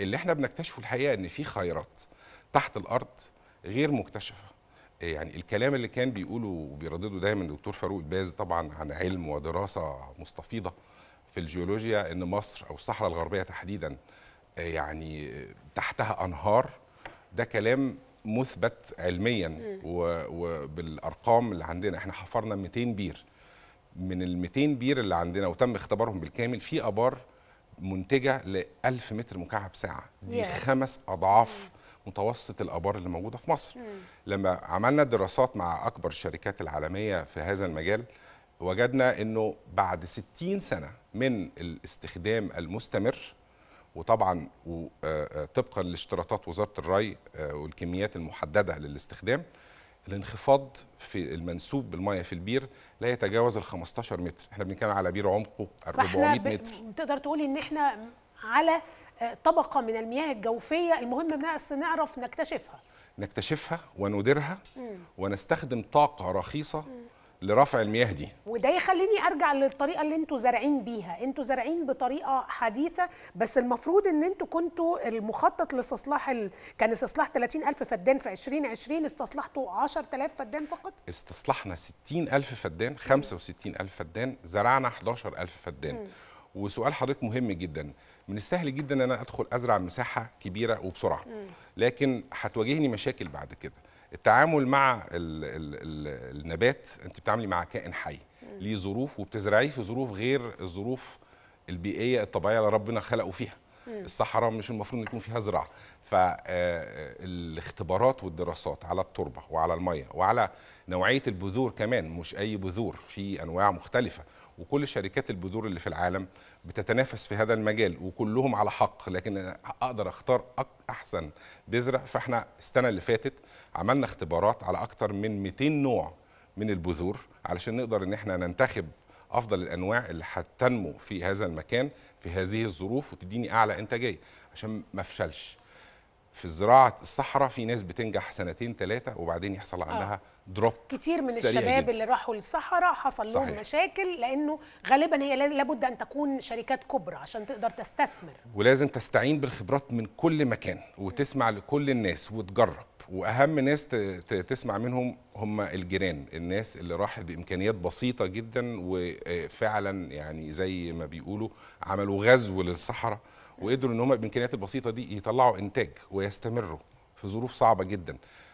اللي احنا بنكتشفه الحقيقه ان في خيرات تحت الارض غير مكتشفه يعني الكلام اللي كان بيقوله وبيردده دايما دكتور فاروق الباز طبعا عن علم ودراسه مستفيضه في الجيولوجيا ان مصر او الصحراء الغربيه تحديدا يعني تحتها انهار ده كلام مثبت علميا وبالارقام اللي عندنا احنا حفرنا 200 بير من ال 200 بير اللي عندنا وتم اختبارهم بالكامل في ابار منتجه ل 1000 متر مكعب ساعه دي yeah. خمس اضعاف متوسط الابار اللي موجوده في مصر لما عملنا دراسات مع اكبر الشركات العالميه في هذا المجال وجدنا انه بعد 60 سنه من الاستخدام المستمر وطبعا آه، آه، طبقا لاشتراطات وزاره الري آه، والكميات المحدده للاستخدام الانخفاض في المنسوب بالميه في البير لا يتجاوز ال 15 متر احنا بنتكلم على بير عمقه 400 متر تقدر تقول ان احنا على آه، طبقه من المياه الجوفيه المهم بس نعرف نكتشفها نكتشفها ونديرها ونستخدم طاقه رخيصه لرفع المياه دي وده يخليني ارجع للطريقه اللي انتوا زارعين بيها انتوا زارعين بطريقه حديثه بس المفروض ان انتوا كنتوا المخطط لاستصلاح ال... كان استصلاح 30000 فدان في 2020 استصلحتوا 10000 فدان فقط استصلحنا 60000 فدان 65000 فدان زرعنا 11000 فدان م. وسؤال حضرتك مهم جدا من السهل جدا ان انا ادخل ازرع مساحه كبيره وبسرعه م. لكن هتواجهني مشاكل بعد كده التعامل مع الـ الـ الـ النبات انت بتعاملي مع كائن حي ليه ظروف وبتزرعيه في ظروف غير الظروف البيئيه الطبيعيه اللي ربنا خلقه فيها الصحراء مش المفروض يكون فيها زراعه فالاختبارات آه، آه، والدراسات على التربه وعلى الميه وعلى نوعيه البذور كمان مش اي بذور في انواع مختلفه وكل شركات البذور اللي في العالم بتتنافس في هذا المجال وكلهم على حق لكن اقدر اختار احسن بذره فاحنا السنه اللي فاتت عملنا اختبارات على اكثر من 200 نوع من البذور علشان نقدر ان احنا ننتخب افضل الانواع اللي هتنمو في هذا المكان في هذه الظروف وتديني اعلى انتاجيه عشان ما افشلش في زراعه الصحراء في ناس بتنجح سنتين ثلاثه وبعدين يحصل آه. عندها آه. دروب كتير من الشباب جدا. اللي راحوا للصحراء حصل لهم صحيح. مشاكل لانه غالبا هي لابد ان تكون شركات كبرى عشان تقدر تستثمر ولازم تستعين بالخبرات من كل مكان وتسمع لكل الناس وتجرب واهم ناس تسمع منهم هم الجيران الناس اللي راحت بامكانيات بسيطه جدا وفعلا يعني زي ما بيقولوا عملوا غزو للصحراء وقدروا ان هم بامكانيات البسيطه دي يطلعوا انتاج ويستمروا في ظروف صعبه جدا